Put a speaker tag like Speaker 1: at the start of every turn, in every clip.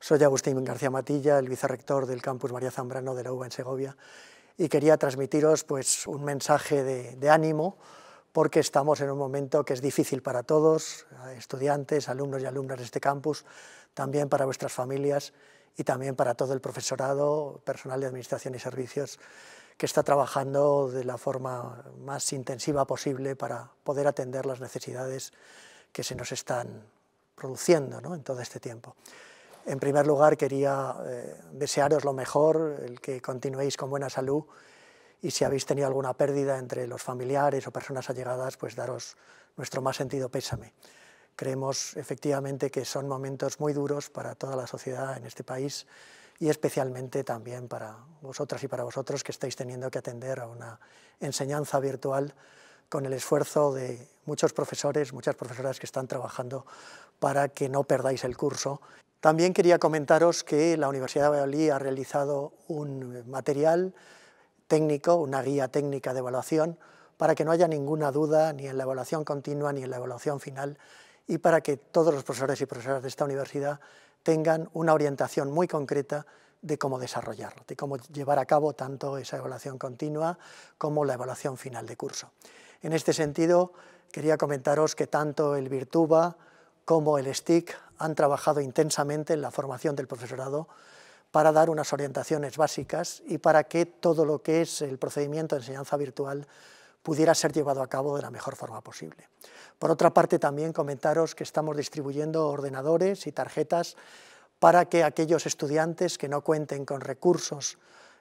Speaker 1: Soy Agustín García Matilla, el vicerrector del campus María Zambrano de la UBA en Segovia y quería transmitiros pues, un mensaje de, ánimo porque estamos en un momento que es difícil para todos, estudiantes, alumnos y alumnas de este campus, también para vuestras familias y también para todo el profesorado, personal de administración y servicios que está trabajando de la forma más intensiva posible para poder atender las necesidades que se nos están produciendo en todo este tiempo. En primer lugar, quería eh, desearos lo mejor, el que continuéis con buena salud y si habéis tenido alguna pérdida entre los familiares o personas allegadas, pues daros nuestro más sentido pésame. Creemos efectivamente que son momentos muy duros para toda la sociedad en este país y especialmente también para vosotras y para vosotros que estáis teniendo que atender a una enseñanza virtual con el esfuerzo de muchos profesores, muchas profesoras que están trabajando para que no perdáis el curso también quería comentaros que la Universidad de Valladolid ha realizado un material técnico, una guía técnica de evaluación, para que no haya ninguna duda ni en la evaluación continua ni en la evaluación final y para que todos los profesores y profesoras de esta universidad tengan una orientación muy concreta de cómo desarrollarlo, de cómo llevar a cabo tanto esa evaluación continua como la evaluación final de curso. En este sentido, quería comentaros que tanto el Virtuba, como el STIC han trabajado intensamente en la formación del profesorado para dar unas orientaciones básicas y para que todo lo que es el procedimiento de enseñanza virtual pudiera ser llevado a cabo de la mejor forma posible. Por otra parte, también comentaros que estamos distribuyendo ordenadores y tarjetas para que aquellos estudiantes que no cuenten con recursos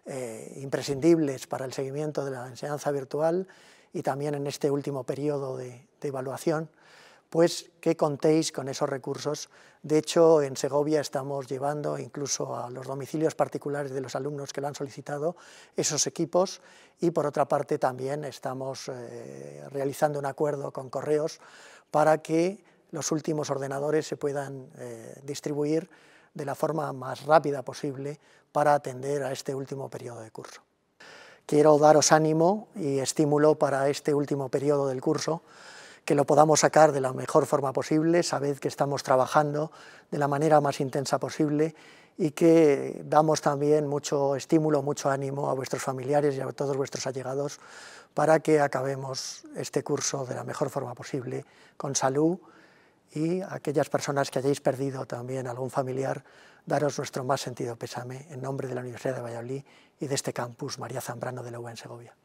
Speaker 1: eh, imprescindibles para el seguimiento de la enseñanza virtual y también en este último periodo de evaluación, pues que contéis con esos recursos. De hecho, en Segovia estamos llevando incluso a los domicilios particulares de los alumnos que lo han solicitado esos equipos y por otra parte también estamos eh, realizando un acuerdo con Correos para que los últimos ordenadores se puedan eh, distribuir de la forma más rápida posible para atender a este último periodo de curso. Quiero daros ánimo y estímulo para este último periodo del curso que lo podamos sacar de la mejor forma posible, sabed que estamos trabajando de la manera más intensa posible y que damos también mucho estímulo, mucho ánimo a vuestros familiares y a todos vuestros allegados para que acabemos este curso de la mejor forma posible, con salud y aquellas personas que hayáis perdido también algún familiar, daros nuestro más sentido pésame en nombre de la Universidad de Valladolid y de este campus María Zambrano de la en Segovia.